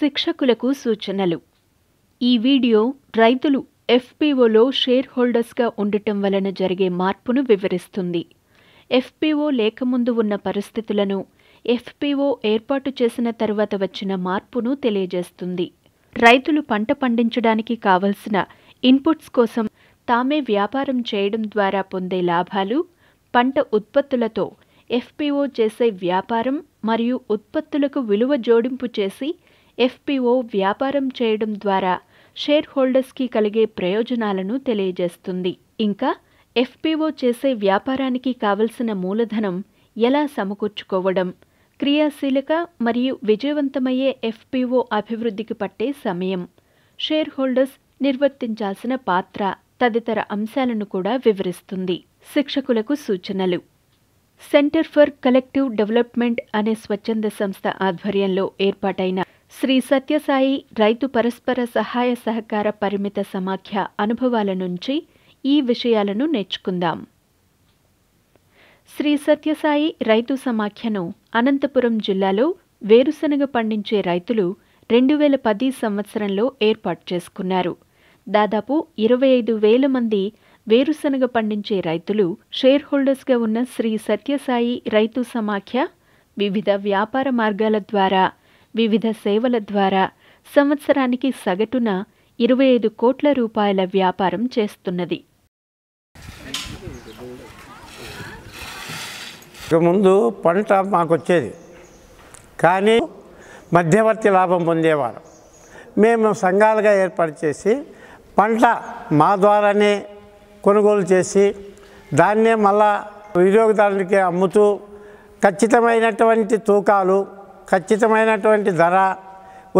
శిక్షకులకు సూచనలు ఈ వీడియో రైతులు ఎఫ్పిఓలో షేర్ హోల్డర్స్గా ఉండటం వలన జరిగే మార్పును వివరిస్తుంది ఎఫ్పిఓ లేకముందు ఉన్న పరిస్థితులను ఎఫ్పిఓ ఏర్పాటు చేసిన తరువాత వచ్చిన మార్పును తెలియజేస్తుంది రైతులు పంట పండించడానికి కావలసిన ఇన్పుట్స్ కోసం తామే వ్యాపారం చేయడం ద్వారా పొందే లాభాలు పంట ఉత్పత్తులతో ఎఫ్పిఓ చేసే వ్యాపారం మరియు ఉత్పత్తులకు విలువ జోడింపు చేసి ఎఫ్పిఓ వ్యాపారం చేయడం ద్వారా షేర్ హోల్డర్స్కి కలిగే ప్రయోజనాలను తెలియజేస్తుంది ఇంకా ఎఫ్పిఓ చేసే వ్యాపారానికి కావలసిన మూలధనం ఎలా సమకూర్చుకోవడం క్రియాశీలక మరియు విజయవంతమయ్యే ఎఫ్పిఓ అభివృద్ధికి పట్టే సమయం షేర్ హోల్డర్స్ నిర్వర్తించాల్సిన పాత్ర తదితర అంశాలను కూడా వివరిస్తుంది శిక్షకులకు సూచనలు సెంటర్ ఫర్ కలెక్టివ్ డెవలప్మెంట్ అనే స్వచ్ఛంద సంస్థ ఆధ్వర్యంలో ఏర్పాటైన శ్రీ సత్యసాయి రైతు పరస్పర సహాయ సహకార పరిమిత సమాఖ్య అనుభవాల నుంచి ఈ విషయాలను నేర్చుకుందాం శ్రీ సత్యసాయి రైతు సమాఖ్యను అనంతపురం జిల్లాలో వేరుశనగ పండించే రైతులు రెండు వేల పది సంవత్సరంలో ఏర్పాటు చేసుకున్నారు దాదాపు ఇరవై ఐదు వేల మంది వేరుశనగ పండించే రైతులు షేర్ హోల్డర్స్గా ఉన్న శ్రీ సత్యసాయి రైతు సమాఖ్య వివిధ వ్యాపార మార్గాల ద్వారా వివిధ సేవల ద్వారా సంవత్సరానికి సగటున ఇరవై ఐదు కోట్ల రూపాయల వ్యాపారం చేస్తున్నది ముందు పంట మాకు వచ్చేది కానీ మధ్యవర్తి లాభం పొందేవారు మేము సంఘాలుగా ఏర్పాటు చేసి పంట మా ద్వారానే కొనుగోలు చేసి దాన్నే మళ్ళా వినియోగదారులకి అమ్ముతూ ఖచ్చితమైనటువంటి తూకాలు ఖచ్చితమైనటువంటి ధర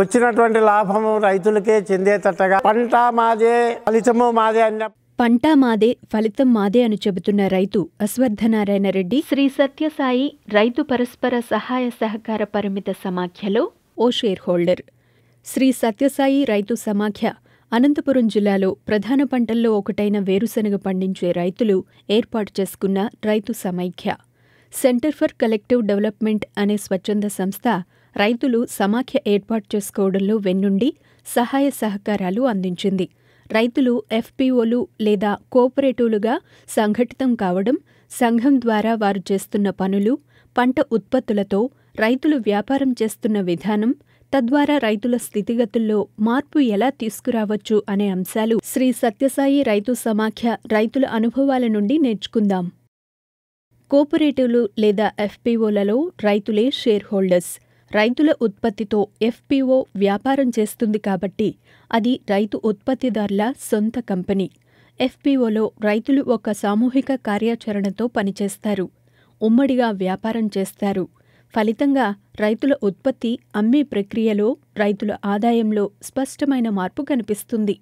వచ్చినటువంటి లాభము రైతులకే చెందేటట్టుగా పంట మాదే ఫలితము మాదే అన్న పంట మాదే ఫలితం మాదే అని చెబుతున్న రైతు అశ్వర్ధనారాయణ రెడ్డి శ్రీ సత్యసాయి రైతు పరస్పర సహాయ సహకార పరిమిత సమాఖ్యలో ఓ షేర్ హోల్డర్ శ్రీ సత్యసాయి రైతు సమాఖ్య అనంతపురం జిల్లాలో ప్రధాన పంటల్లో ఒకటైన వేరుశనగ పండించే రైతులు ఏర్పాటు చేసుకున్న రైతు సమాఖ్య సెంటర్ ఫర్ కలెక్టివ్ డెవలప్మెంట్ అనే స్వచ్ఛంద సంస్థ రైతులు సమాఖ్య ఏర్పాటు చేసుకోవడంలో వెన్నుండి సహాయ సహకారాలు అందించింది రైతులు ఎఫ్పిఓలు లేదా కోఆపరేటివ్లుగా సంఘటితం కావడం సంఘం ద్వారా వారు చేస్తున్న పనులు పంట ఉత్పత్తులతో రైతులు వ్యాపారం చేస్తున్న విధానం తద్వారా రైతుల స్థితిగతుల్లో మార్పు ఎలా తీసుకురావచ్చు అనే అంశాలు శ్రీ సత్యసాయి రైతు సమాఖ్య రైతుల అనుభవాల నుండి నేర్చుకుందాం కోపరేటివ్లు లేదా ఎఫ్పీఓలలో రైతులే షేర్ హోల్డర్స్ రైతుల ఉత్పత్తితో ఎఫ్పీఓ వ్యాపారం చేస్తుంది కాబట్టి అది రైతు ఉత్పత్తిదారుల సొంత కంపెనీ ఎఫ్పీఓలో రైతులు ఒక సామూహిక కార్యాచరణతో పనిచేస్తారు ఉమ్మడిగా వ్యాపారం చేస్తారు ఫలితంగా రైతుల ఉత్పత్తి అమ్మే ప్రక్రియలో రైతుల ఆదాయంలో స్పష్టమైన మార్పు కనిపిస్తుంది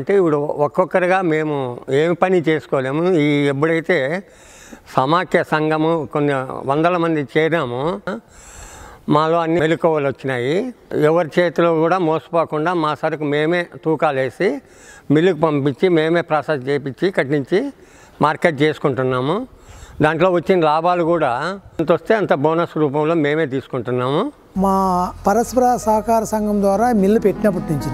అంటే ఇప్పుడు ఒక్కొక్కరిగా మేము ఏమి పని చేసుకోలేము ఈ ఎప్పుడైతే సమాఖ్య సంఘము కొన్ని వందల మంది చేరాము మాలో అన్ని మెలుకోవలు వచ్చినాయి ఎవరి చేతిలో కూడా మోసపోకుండా మా సరుకు మేమే తూకాలేసి మిల్లుకు పంపించి మేమే ప్రాసెస్ చేయించి కట్టించి మార్కెట్ చేసుకుంటున్నాము దాంట్లో వచ్చిన లాభాలు కూడా ఎంత వస్తే అంత బోనస్ రూపంలో మేమే తీసుకుంటున్నాము మా పరస్పర సహకార సంఘం ద్వారా మిల్లు పెట్టినప్పటి నుంచి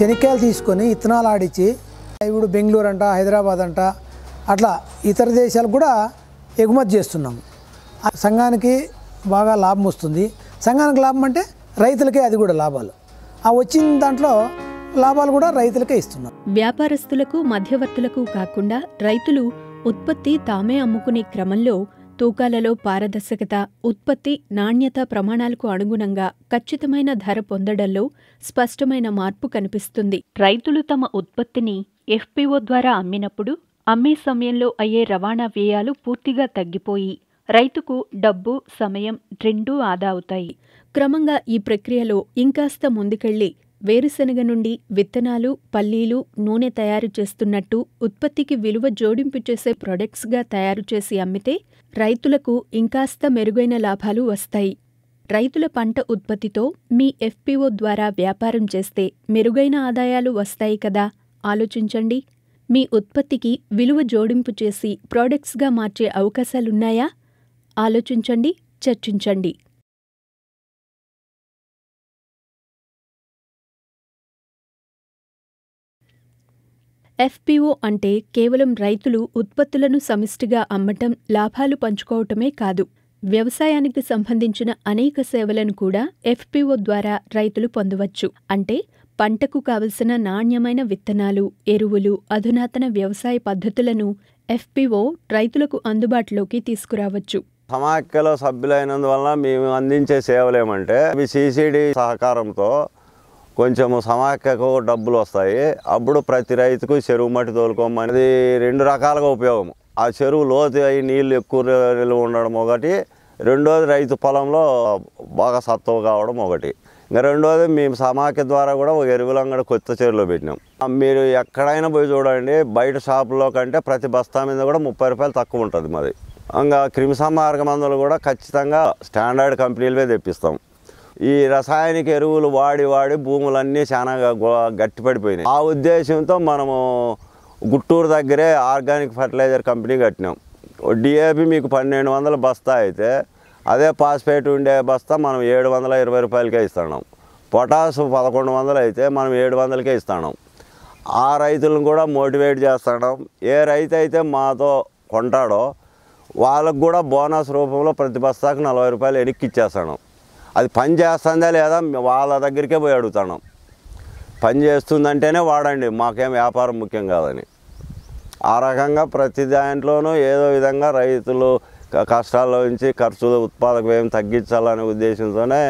చెనిక్కాయలు తీసుకొని ఇత్తనాలు ఆడించి ఇప్పుడు బెంగళూరు అంట హైదరాబాద్ అంట అట్లా ఇతర దేశాలు కూడా ఎగుమతి చేస్తున్నాము సంఘానికి బాగా లాభం వస్తుంది సంఘానికి లాభం అంటే రైతులకే అది కూడా లాభాలు ఆ వచ్చిన దాంట్లో లాభాలు కూడా రైతులకే ఇస్తున్నాం వ్యాపారస్తులకు మధ్యవర్తులకు కాకుండా రైతులు ఉత్పత్తి తామే అమ్ముకునే క్రమంలో తూకాలలో పారదర్శకత ఉత్పత్తి నాణ్యత ప్రమాణాలకు అనుగుణంగా ఖచ్చితమైన ధర పొందడంలో స్పష్టమైన మార్పు కనిపిస్తుంది రైతులు తమ ఉత్పత్తిని ఎఫ్పిఓ ద్వారా అమ్మినప్పుడు అమ్మే సమయంలో అయ్యే రవాణా వ్యయాలు పూర్తిగా తగ్గిపోయి రైతుకు డబ్బు సమయం రెండూ ఆదా అవుతాయి క్రమంగా ఈ ప్రక్రియలో ఇంకాస్త ముందుకెళ్లి వేరుశనగ నుండి విత్తనాలు పల్లీలు నూనె తయారు చేస్తున్నట్టు ఉత్పత్తికి విలువ జోడింపు చేసే ప్రొడక్ట్స్గా తయారు చేసి అమ్మితే రైతులకు ఇంకాస్త మెరుగైన లాభాలు వస్తాయి రైతుల పంట ఉత్పత్తితో మీ ఎఫ్పిఓ ద్వారా వ్యాపారం చేస్తే మెరుగైన ఆదాయాలు వస్తాయి కదా ఆలోచించండి మీ ఉత్పత్తికి విలువ జోడింపు చేసి ప్రోడక్ట్స్గా మార్చే అవకాశాలున్నాయా ఆలోచించండి చర్చించండి ఎఫ్పిఓ అంటే కేవలం రైతులు ఉత్పత్తులను సమిష్టిగా అమ్మటం లాభాలు పంచుకోవటమే కాదు వ్యవసాయానికి సంబంధించిన అనేక సేవలను కూడా ఎఫ్పిఓ ద్వారా రైతులు పొందవచ్చు అంటే పంటకు కావలసిన నాణ్యమైన విత్తనాలు ఎరువులు అధునాతన వ్యవసాయ పద్ధతులను ఎఫ్పిఓ రైతులకు అందుబాటులోకి తీసుకురావచ్చు సమాఖ్యలో సభ్యులైనందువల్ల మేము అందించే సేవలు ఏమంటే సిసిడి సహకారంతో కొంచెం సమాఖ్యకు డబ్బులు వస్తాయి అప్పుడు ప్రతి రైతుకు చెరువు మట్టి తోలుకోమనేది రెండు రకాలుగా ఉపయోగం ఆ చెరువు లోతు అయి నీళ్ళు ఎక్కువ నిల్వ ఉండడం ఒకటి రెండోది రైతు పొలంలో బాగా సత్తువ కావడం ఒకటి ఇంకా రెండోది మేము సమాఖ్య ద్వారా కూడా ఒక ఎరువులంగడ కొత్త చీరలో పెట్టినాం మీరు ఎక్కడైనా పోయి చూడండి బయట షాపులో కంటే ప్రతి బస్తా మీద కూడా ముప్పై రూపాయలు తక్కువ ఉంటుంది మరి ఇంకా క్రిమిసంహారక మందులు కూడా ఖచ్చితంగా స్టాండర్డ్ కంపెనీలవే తెప్పిస్తాం ఈ రసాయనిక ఎరువులు వాడి వాడి భూములన్నీ చాలా గట్టిపడిపోయినాయి ఆ ఉద్దేశంతో మనము గుట్టూరు దగ్గరే ఆర్గానిక్ ఫర్టిలైజర్ కంపెనీ కట్టినాం డిఏపి మీకు పన్నెండు వందల బస్తా అయితే అదే పాస్పేట్ ఉండే బస్తా మనం ఏడు వందల ఇరవై రూపాయలకే ఇస్తున్నాం పొటాసు పదకొండు వందలు అయితే మనం ఏడు వందలకే ఇస్తున్నాం ఆ రైతులను కూడా మోటివేట్ చేస్తాం ఏ రైతు అయితే మాతో కొంటాడో వాళ్ళకు కూడా బోనస్ రూపంలో ప్రతి బస్తాకు నలభై రూపాయలు వెనక్కి ఇచ్చేస్తాను అది పని చేస్తుందా లేదా వాళ్ళ దగ్గరికే పోయి అడుగుతాను పని చేస్తుందంటేనే వాడండి మాకేం వ్యాపారం ముఖ్యం కాదని ఆ రకంగా ప్రతి దాంట్లోనూ ఏదో విధంగా రైతులు కష్టాల్లో నుంచి ఖర్చులు ఉత్పాదక వ్యయం తగ్గించాలనే ఉద్దేశంతోనే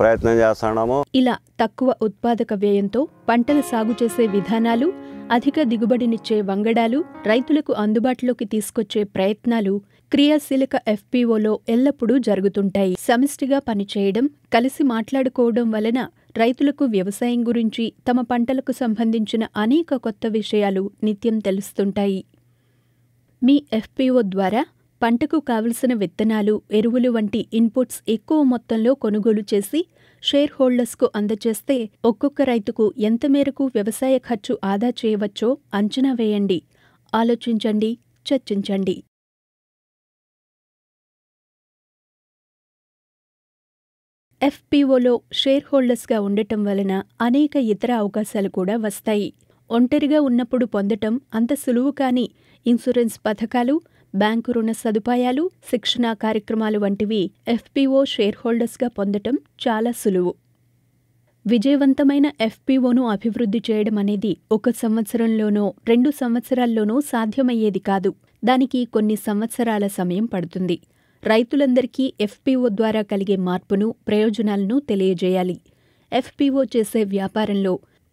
ప్రయత్నం చేస్తున్నాము ఇలా తక్కువ ఉత్పాదక వ్యయంతో పంటలు సాగు చేసే విధానాలు అధిక దిగుబడినిచ్చే వంగడాలు రైతులకు అందుబాటులోకి తీసుకొచ్చే ప్రయత్నాలు క్రియాశీలక ఎఫ్పీఓలో ఎల్లప్పుడూ జరుగుతుంటాయి సమిష్టిగా పనిచేయడం కలిసి మాట్లాడుకోవడం వలన రైతులకు వ్యవసాయం గురించి తమ పంటలకు సంబంధించిన అనేక కొత్త విషయాలు నిత్యం తెలుస్తుంటాయి మీ ఎఫ్పీఓ ద్వారా పంటకు కావలసిన విత్తనాలు ఎరువులు వంటి ఇన్పుట్స్ ఎక్కువ మొత్తంలో కొనుగోలు చేసి షేర్ హోల్డర్స్కు అందజేస్తే ఒక్కొక్క రైతుకు ఎంత మేరకు వ్యవసాయ ఖర్చు ఆదా చేయవచ్చో అంచనా వేయండి ఆలోచించండి చర్చించండి ఎఫ్పిఓలో షేర్ హోల్డర్స్గా ఉండటం వలన అనేక ఇతర అవకాశాలు కూడా వస్తాయి ఒంటరిగా ఉన్నప్పుడు పొందటం అంత సులువు కాని ఇన్సూరెన్స్ పథకాలు బ్యాంకు రుణ సదుపాయాలు శిక్షణా కార్యక్రమాలు వంటివి ఎఫ్పీఓ షేర్ హోల్డర్స్గా పొందటం చాలా సులువు విజయవంతమైన ఎఫ్పీఓను అభివృద్ధి చేయడం అనేది ఒక సంవత్సరంలోనో రెండు సంవత్సరాల్లోనో సాధ్యమయ్యేది కాదు దానికి కొన్ని సంవత్సరాల సమయం పడుతుంది రైతులందరికీ ఎఫ్పీఓ ద్వారా కలిగే మార్పును ప్రయోజనాలను తెలియజేయాలి ఎఫ్పీఓ చేసే వ్యాపారంలో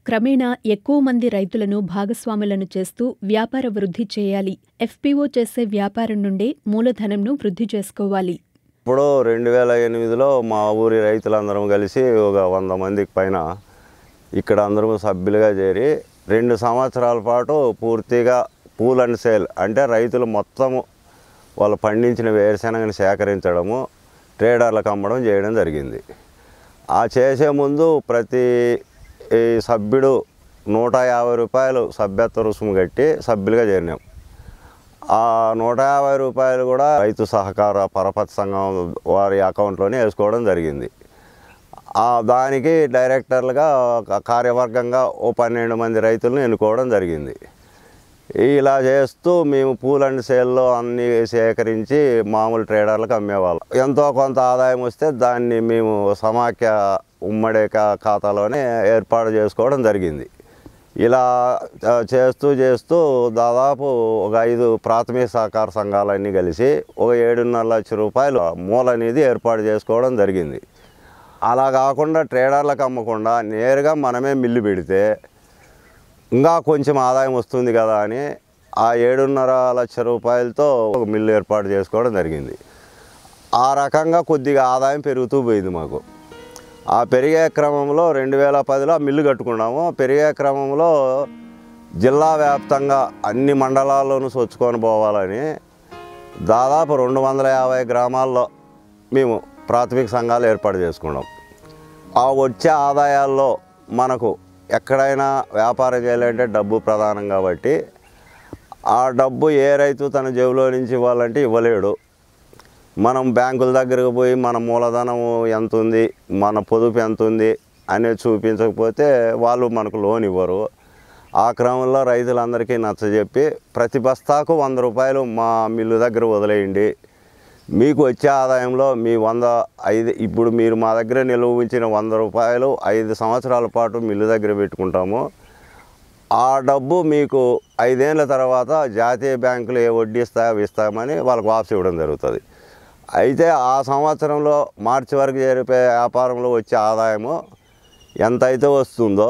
క్రమేణా ఎక్కువ మంది రైతులను భాగస్వాములను చేస్తూ వ్యాపార వృద్ధి చేయాలి ఎఫ్పిఓ చేసే వ్యాపారం నుండే మూలధనంను వృద్ధి చేసుకోవాలి ఇప్పుడు రెండు వేల ఎనిమిదిలో మా ఊరి రైతులందరం కలిసి ఒక వంద మందికి పైన ఇక్కడ అందరం సభ్యులుగా చేరి రెండు సంవత్సరాల పాటు పూర్తిగా పూల్ అండ్ సేల్ అంటే రైతులు మొత్తము వాళ్ళు పండించిన వేరుశనగని సేకరించడము ట్రేడర్లకు అమ్మడం చేయడం జరిగింది ఆ చేసే ముందు ప్రతి ఈ సభ్యుడు నూట యాభై రూపాయలు సభ్యత్వ రుసుము కట్టి సభ్యులుగా చేరినాం ఆ నూట యాభై రూపాయలు కూడా రైతు సహకార పరపతి సంఘం వారి అకౌంట్లోనే వేసుకోవడం జరిగింది దానికి డైరెక్టర్లుగా కార్యవర్గంగా ఓ పన్నెండు మంది రైతులను ఎన్నుకోవడం జరిగింది ఇలా చేస్తూ మేము పూల్ అండ్ సేల్లో అన్నీ సేకరించి మామూలు ట్రేడర్లకు అమ్మేవాళ్ళం ఎంతో కొంత ఆదాయం వస్తే దాన్ని మేము సమాఖ్య ఉమ్మడి ఖాతాలోనే ఏర్పాటు చేసుకోవడం జరిగింది ఇలా చేస్తూ చేస్తూ దాదాపు ఒక ఐదు ప్రాథమిక సహకార సంఘాలన్నీ కలిసి ఒక ఏడున్నర లక్ష రూపాయలు మూల అనేది ఏర్పాటు చేసుకోవడం జరిగింది అలా కాకుండా ట్రేడర్లకు అమ్మకుండా నేరుగా మనమే మిల్లు పెడితే ఇంకా కొంచెం ఆదాయం వస్తుంది కదా అని ఆ ఏడున్నర లక్ష రూపాయలతో ఒక మిల్లు ఏర్పాటు చేసుకోవడం జరిగింది ఆ రకంగా కొద్దిగా ఆదాయం పెరుగుతూ పోయింది మాకు ఆ పెరిగే క్రమంలో రెండు వేల పదిలో మిల్లు కట్టుకున్నాము పెరిగే క్రమంలో జిల్లా వ్యాప్తంగా అన్ని మండలాల్లోనూ సొచ్చుకొని పోవాలని దాదాపు రెండు వందల యాభై గ్రామాల్లో మేము ప్రాథమిక సంఘాలు ఏర్పాటు చేసుకున్నాం ఆ వచ్చే ఆదాయాల్లో మనకు ఎక్కడైనా వ్యాపారం చేయాలంటే డబ్బు ప్రధానం కాబట్టి ఆ డబ్బు ఏ రైతు తన జేబులో నుంచి ఇవ్వాలంటే ఇవ్వలేడు మనం బ్యాంకుల దగ్గరకు పోయి మన మూలధనం ఎంత ఉంది మన పొదుపు ఎంత ఉంది అనేది చూపించకపోతే వాళ్ళు మనకు లోన్ ఇవ్వరు ఆ క్రమంలో రైతులందరికీ నచ్చజెప్పి ప్రతి బస్తాకు వంద రూపాయలు మా మిల్లు దగ్గర వదిలేయండి మీకు వచ్చే ఆదాయంలో మీ వంద ఐదు ఇప్పుడు మీరు మా దగ్గర నిలువ ఉంచిన వంద రూపాయలు ఐదు సంవత్సరాల పాటు మిల్లు దగ్గర పెట్టుకుంటాము ఆ డబ్బు మీకు ఐదేళ్ళ తర్వాత జాతీయ బ్యాంకులు ఏ వడ్డీ ఇస్తాయో ఇస్తామని వాళ్ళకు వాపసు ఇవ్వడం జరుగుతుంది అయితే ఆ సంవత్సరంలో మార్చి వరకు జరిపే వ్యాపారంలో వచ్చే ఆదాయము ఎంత అయితే వస్తుందో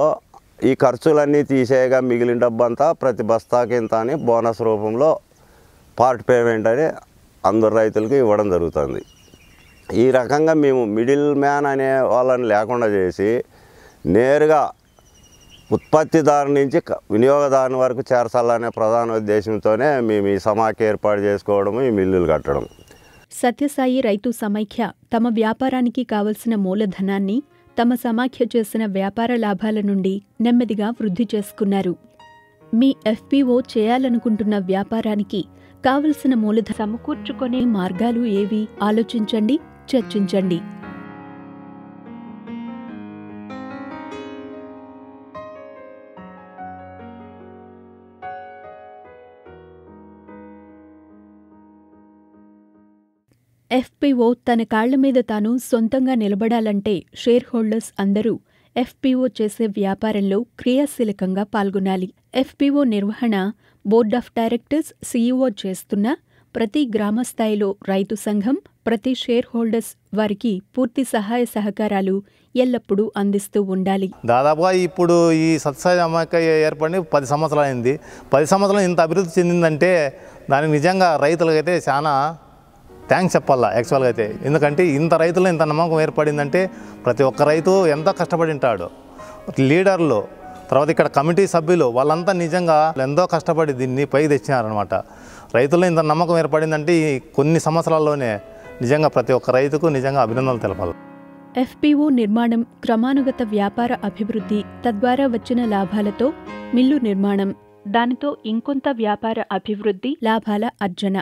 ఈ ఖర్చులన్నీ తీసేయగా మిగిలిన డబ్బంతా ప్రతి బస్తాకి ఇంత అని బోనస్ రూపంలో పార్ట్ పేమెంట్ అని అందరు రైతులకు ఇవ్వడం జరుగుతుంది ఈ రకంగా మేము మిడిల్ మ్యాన్ అనే వాళ్ళని లేకుండా చేసి నేరుగా ఉత్పత్తిదారు నుంచి వినియోగదారుని వరకు చేర్చాలనే ప్రధాన ఉద్దేశంతోనే మేము ఈ సమాఖ్య ఏర్పాటు చేసుకోవడము ఈ మిల్లులు కట్టడం సత్యసాయి రైతు సమైఖ్య తమ వ్యాపారానికి కావలసిన మూలధనాన్ని తమ సమాఖ్య చేసిన వ్యాపార లాభాల నుండి నెమ్మదిగా వృద్ధి చేసుకున్నారు మీ ఎఫ్పిఓ చేయాలనుకుంటున్న వ్యాపారానికి కావలసిన మూలధ సమకూర్చుకునే మార్గాలు ఏవి ఆలోచించండి చర్చించండి ఎఫ్పిఓ తన కాళ్ల మీద తాను సొంతంగా నిలబడాలంటే షేర్ హోల్డర్స్ అందరూ ఎఫ్పిఓ చేసే వ్యాపారంలో క్రియాశీలకంగా పాల్గొనాలి ఎఫ్పిఓ నిర్వహణ బోర్డ్ ఆఫ్ డైరెక్టర్స్ సీఈఓ చేస్తున్న ప్రతి గ్రామ స్థాయిలో రైతు సంఘం ప్రతి షేర్ హోల్డర్స్ వారికి పూర్తి సహాయ సహకారాలు ఎల్లప్పుడూ అందిస్తూ ఉండాలి దాదాపుగా ఇప్పుడు ఈ సత్సాయి అమ్మక ఏర్పడి పది అయింది పది సంవత్సరాలు ఇంత అభివృద్ధి చెందిందంటే దానికి నిజంగా రైతులకైతే చాలా థ్యాంక్స్ చెప్పాలా యాక్చువల్గా అయితే ఎందుకంటే ఇంత రైతులు ఇంత నమ్మకం ఏర్పడిందంటే ప్రతి ఒక్క రైతు ఎంత కష్టపడి ఉంటాడు లీడర్లు తర్వాత ఇక్కడ కమిటీ సభ్యులు వాళ్ళంతా నిజంగా ఎంతో కష్టపడి దీన్ని పైకి తెచ్చినారనమాట రైతుల్లో ఇంత నమ్మకం ఏర్పడిందంటే కొన్ని సంవత్సరాల్లోనే నిజంగా ప్రతి ఒక్క రైతుకు నిజంగా అభినందనలు తెలపాలి ఎఫ్పిఓ నిర్మాణం క్రమానుగత వ్యాపార అభివృద్ధి తద్వారా వచ్చిన లాభాలతో మిల్లు నిర్మాణం దానితో ఇంకొంత వ్యాపార అభివృద్ధి లాభాల అర్జన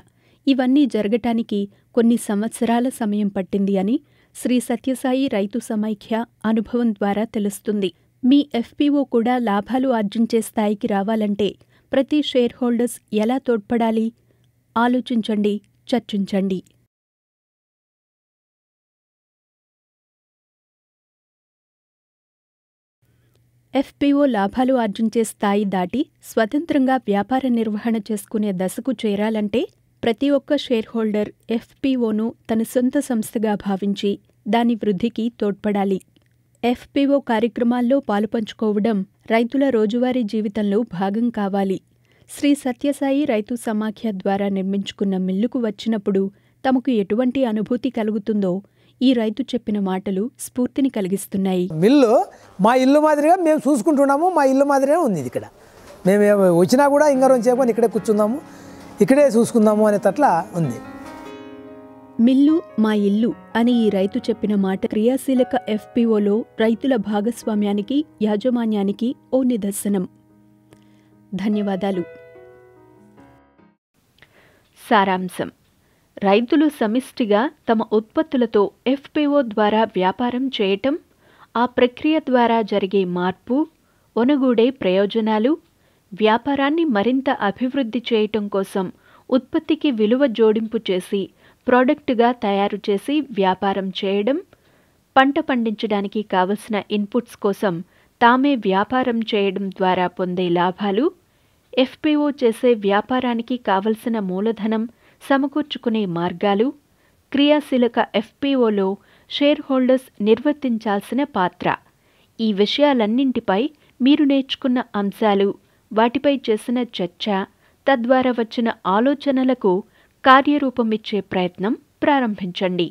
ఇవన్నీ జరగటానికి కొన్ని సంవత్సరాల సమయం పట్టింది అని శ్రీ సత్యసాయి రైతు సమైఖ్య అనుభవం ద్వారా తెలుస్తుంది మీ ఎఫ్పీఓ కూడా లాభాలు ఆర్జించే స్థాయికి రావాలంటే ప్రతి షేర్ హోల్డర్స్ ఎలా తోడ్పడాలి ఆలోచించండి చర్చించండి ఎఫ్పిఓ లాభాలు ఆర్జించే స్థాయి దాటి స్వతంత్రంగా వ్యాపార నిర్వహణ చేసుకునే దశకు చేరాలంటే ప్రతి ఒక్క షేర్ హోల్డర్ ఎఫ్పిఓను తన సొంత సంస్థగా భావించి దాని వృద్ధికి తోడ్పడాలి ఎఫ్పిఓ కార్యక్రమాల్లో పాలుపంచుకోవడం రైతుల రోజువారీ జీవితంలో భాగం కావాలి శ్రీ సత్యసాయి రైతు సమాఖ్య ద్వారా నిర్మించుకున్న మిల్లుకు వచ్చినప్పుడు తమకు ఎటువంటి అనుభూతి కలుగుతుందో ఈ రైతు చెప్పిన మాటలు స్ఫూర్తిని కలిగిస్తున్నాయి మిల్లు మా ఇల్లు మాదిరిగా మేము చూసుకుంటున్నాము మా ఇల్లు మాదిరిగా ఉంది ఇక్కడ మేము వచ్చినా కూడా ఇంగరం రోజు ఇక్కడే కూర్చున్నాము ఇక్కడే చూసుకుందాము అనే తట్ల ఉంది మిల్లు మా ఇల్లు అని ఈ రైతు చెప్పిన మాట క్రియాశీలక ఎఫ్పిఓలో రైతుల భాగస్వామ్యానికి యాజమాన్యానికి ఓ నిదర్శనం ధన్యవాదాలు సారాంశం రైతులు సమిష్టిగా తమ ఉత్పత్తులతో ఎఫ్పిఓ ద్వారా వ్యాపారం చేయటం ఆ ప్రక్రియ ద్వారా జరిగే మార్పు ఒనగూడే ప్రయోజనాలు వ్యాపారాన్ని మరింత అభివృద్ధి చేయటం కోసం ఉత్పత్తికి విలువ జోడింపు చేసి ప్రోడక్ట్గా తయారు చేసి వ్యాపారం చేయడం పంట పండించడానికి కావలసిన ఇన్పుట్స్ కోసం తామే వ్యాపారం చేయడం ద్వారా పొందే లాభాలు ఎఫ్పిఓ చేసే వ్యాపారానికి కావలసిన మూలధనం సమకూర్చుకునే మార్గాలు క్రియాశీలక ఎఫ్పిఓలో షేర్ హోల్డర్స్ నిర్వర్తించాల్సిన పాత్ర ఈ విషయాలన్నింటిపై మీరు నేర్చుకున్న అంశాలు వాటిపై చేసిన చర్చ తద్వారా వచ్చిన ఆలోచనలకు కార్యరూపమిచ్చే ప్రయత్నం ప్రారంభించండి